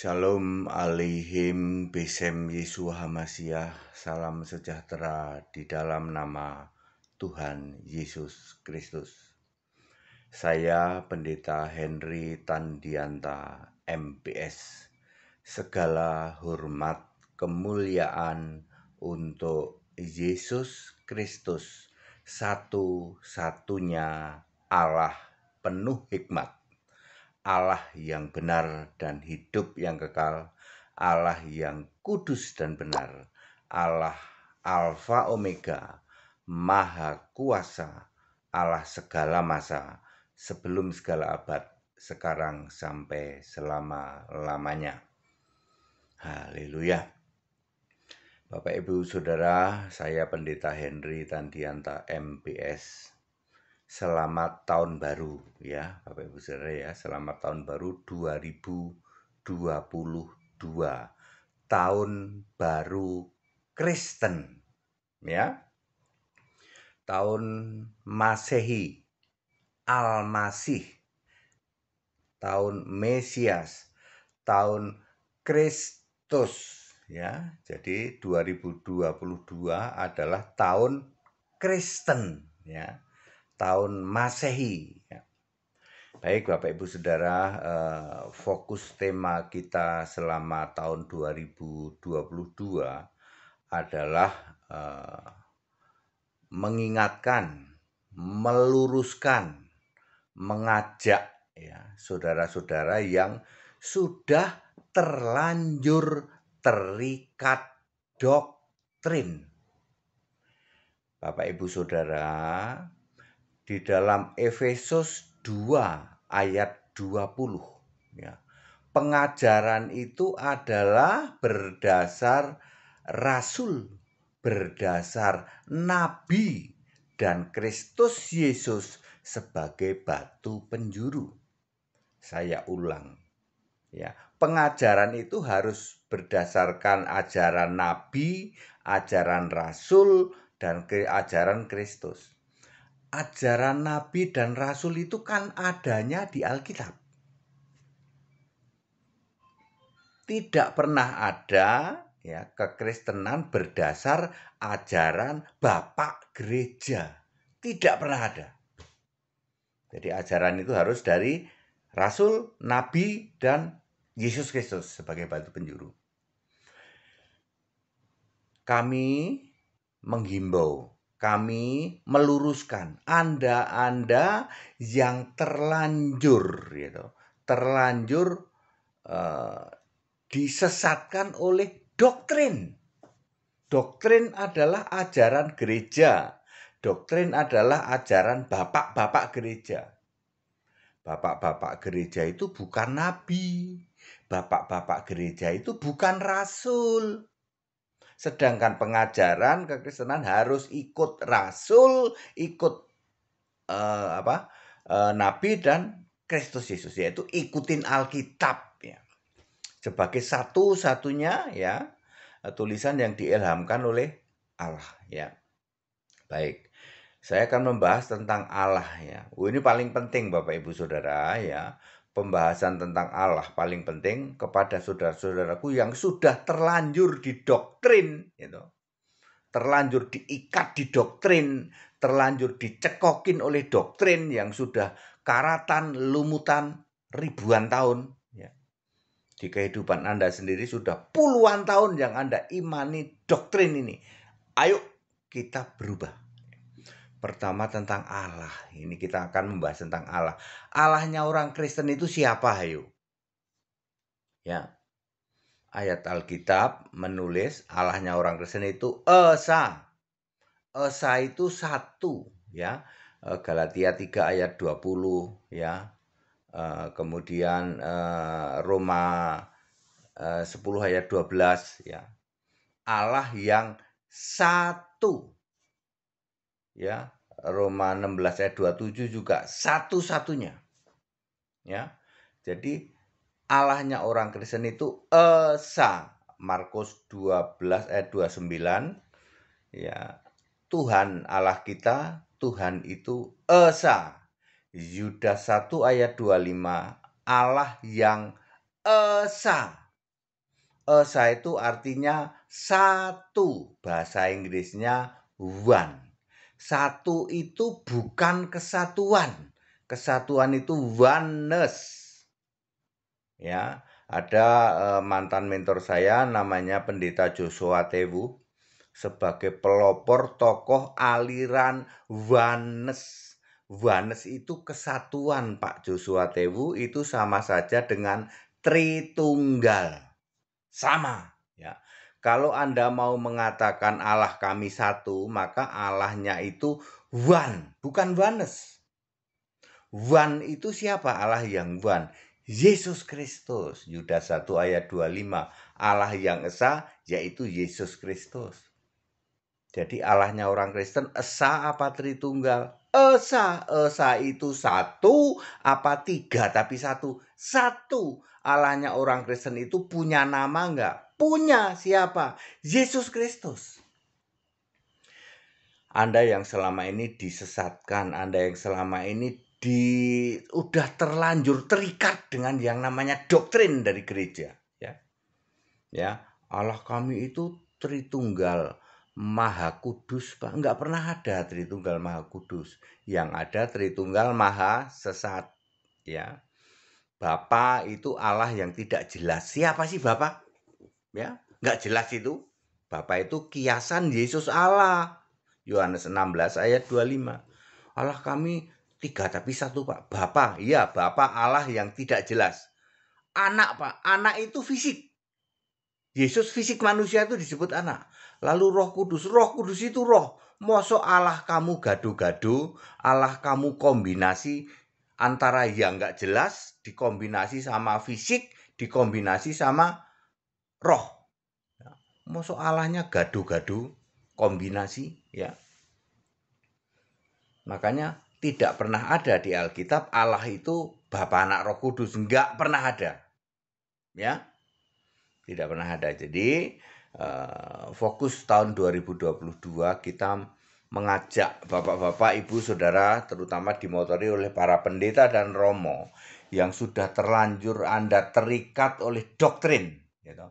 Shalom alaihim besem Yesus Hamasiah, salam sejahtera di dalam nama Tuhan Yesus Kristus. Saya Pendeta Henry Tandianta, MPS. Segala hormat kemuliaan untuk Yesus Kristus, satu-satunya Allah penuh hikmat Allah yang benar dan hidup yang kekal, Allah yang kudus dan benar, Allah Alfa Omega, Maha Kuasa, Allah segala masa, sebelum segala abad, sekarang sampai selama-lamanya. Haleluya. Bapak Ibu Saudara, saya Pendeta Henry Tandianta MPS selamat tahun baru ya Bapak Ibu Saudara ya selamat tahun baru 2022 tahun baru Kristen ya tahun Masehi Al-Masih tahun Mesias tahun Kristus ya. Jadi 2022 adalah tahun Kristen ya tahun Masehi. Ya. Baik Bapak Ibu Saudara, eh, fokus tema kita selama tahun 2022 adalah eh, mengingatkan, meluruskan, mengajak ya saudara-saudara yang sudah terlanjur terikat doktrin. Bapak Ibu Saudara, di dalam Efesus 2 ayat 20 ya. Pengajaran itu adalah berdasar rasul, berdasar nabi dan Kristus Yesus sebagai batu penjuru. Saya ulang. Ya, pengajaran itu harus berdasarkan ajaran nabi, ajaran rasul dan ajaran Kristus ajaran nabi dan rasul itu kan adanya di Alkitab. Tidak pernah ada ya kekristenan berdasar ajaran Bapak Gereja. Tidak pernah ada. Jadi ajaran itu harus dari rasul, nabi dan Yesus Kristus sebagai batu penjuru. Kami menghimbau kami meluruskan Anda-anda yang terlanjur gitu, terlanjur uh, disesatkan oleh doktrin. Doktrin adalah ajaran gereja. Doktrin adalah ajaran bapak-bapak gereja. Bapak-bapak gereja itu bukan nabi. Bapak-bapak gereja itu bukan rasul. Sedangkan pengajaran kekristenan harus ikut rasul, ikut uh, apa? Uh, nabi dan Kristus Yesus yaitu ikutin Alkitab ya. Sebagai satu-satunya ya tulisan yang diilhamkan oleh Allah ya. Baik. Saya akan membahas tentang Allah ya. Oh, ini paling penting Bapak Ibu Saudara ya pembahasan tentang Allah paling penting kepada saudara-saudaraku yang sudah terlanjur di doktrin gitu. Terlanjur diikat di doktrin, terlanjur dicekokin oleh doktrin yang sudah karatan, lumutan ribuan tahun ya. Di kehidupan Anda sendiri sudah puluhan tahun yang Anda imani doktrin ini. Ayo kita berubah. Pertama tentang Allah. Ini kita akan membahas tentang Allah. Allahnya orang Kristen itu siapa, ayo? Ya. Ayat Alkitab menulis Allahnya orang Kristen itu Esa. Esa itu satu, ya. Eh, Galatia 3 ayat 20, ya. Eh, kemudian eh, Roma 10 ayat 12, ya. Allah yang satu ya Roma 16 ayat 27 juga satu-satunya ya jadi Allahnya orang Kristen itu Esa Markus 12 ayat 29 ya Tuhan Allah kita Tuhan itu Esa Yudas 1 ayat 25 Allah yang Esa Esa itu artinya satu bahasa Inggrisnya one satu itu bukan kesatuan. Kesatuan itu oneness. Ya, ada eh, mantan mentor saya namanya Pendeta Joshua Tewu sebagai pelopor tokoh aliran oneness. Oneness itu kesatuan Pak Joshua Tewu itu sama saja dengan Tritunggal. Sama ya. Kalau Anda mau mengatakan Allah kami satu, maka Allahnya itu one, bukan oneness. One itu siapa Allah yang one? Yesus Kristus. Yudas 1 ayat 25. Allah yang esa yaitu Yesus Kristus. Jadi Allahnya orang Kristen esa apa Tritunggal? Esa, esa itu satu apa tiga tapi satu? Satu. Allahnya orang Kristen itu punya nama enggak? punya siapa? Yesus Kristus. Anda yang selama ini disesatkan, Anda yang selama ini di udah terlanjur terikat dengan yang namanya doktrin dari gereja, ya. Ya, Allah kami itu Tritunggal, Maha Kudus, Pak. Enggak pernah ada Tritunggal Maha Kudus. Yang ada Tritunggal Maha Sesat, ya. bapak itu Allah yang tidak jelas. Siapa sih Bapak? ya nggak jelas itu Bapak itu kiasan Yesus Allah Yohanes 16 ayat 25 Allah kami tiga tapi satu pak Bapak, iya bapak Allah yang tidak jelas anak pak anak itu fisik Yesus fisik manusia itu disebut anak lalu roh kudus roh kudus itu roh Moso Allah kamu gado-gado, Allah kamu kombinasi antara yang nggak jelas dikombinasi sama fisik, dikombinasi sama roh. Ya. Masuk Allahnya gaduh-gaduh kombinasi ya. Makanya tidak pernah ada di Alkitab Allah itu Bapa Anak Roh Kudus, nggak pernah ada. Ya. Tidak pernah ada. Jadi eh, fokus tahun 2022 kita mengajak bapak-bapak, ibu, saudara, terutama dimotori oleh para pendeta dan romo yang sudah terlanjur Anda terikat oleh doktrin. Gitu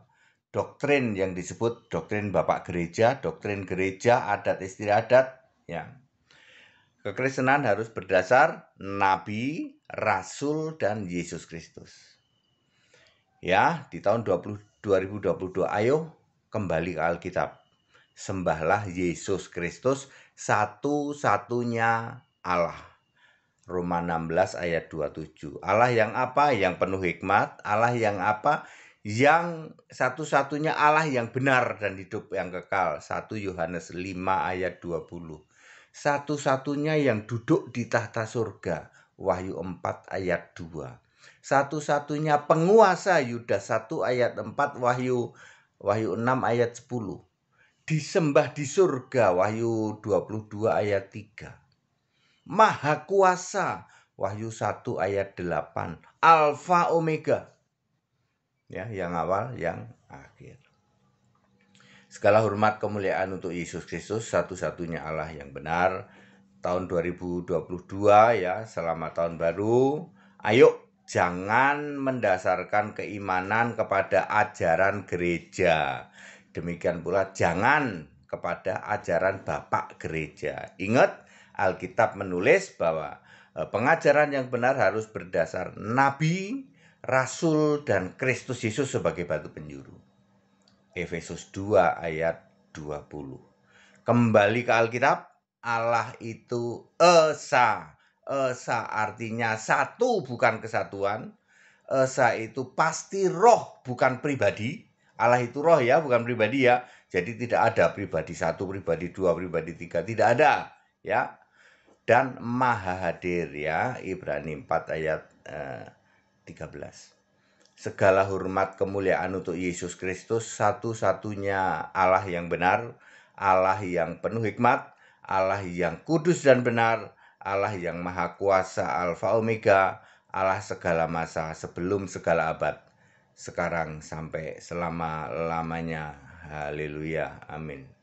doktrin yang disebut doktrin Bapak Gereja, doktrin gereja, adat istiadat, ya. Kekristenan harus berdasar nabi, rasul dan Yesus Kristus. Ya, di tahun 20, 2022 ayo kembali ke Alkitab. Sembahlah Yesus Kristus satu-satunya Allah. Roma 16 ayat 27. Allah yang apa? Yang penuh hikmat, Allah yang apa? yang satu-satunya Allah yang benar dan hidup yang kekal. 1 Yohanes 5 ayat 20. Satu-satunya yang duduk di tahta surga. Wahyu 4 ayat 2. Satu-satunya penguasa Yuda 1 ayat 4 Wahyu Wahyu 6 ayat 10. Disembah di surga Wahyu 22 ayat 3. Maha kuasa Wahyu 1 ayat 8. Alfa Omega ya yang awal yang akhir segala hormat kemuliaan untuk Yesus Kristus satu-satunya Allah yang benar tahun 2022 ya selamat tahun baru ayo jangan mendasarkan keimanan kepada ajaran gereja demikian pula jangan kepada ajaran bapak gereja ingat Alkitab menulis bahwa eh, pengajaran yang benar harus berdasar nabi rasul dan Kristus Yesus sebagai batu penjuru. Efesus 2 ayat 20. Kembali ke Alkitab, Allah itu esa. Esa artinya satu bukan kesatuan. Esa itu pasti roh bukan pribadi. Allah itu roh ya, bukan pribadi ya. Jadi tidak ada pribadi satu, pribadi dua, pribadi tiga, tidak ada ya. Dan maha hadir ya, Ibrani 4 ayat eh, 13. Segala hormat kemuliaan untuk Yesus Kristus, satu-satunya Allah yang benar, Allah yang penuh hikmat, Allah yang kudus dan benar, Allah yang maha kuasa Alfa Omega, Allah segala masa sebelum segala abad, sekarang sampai selama-lamanya. Haleluya. Amin.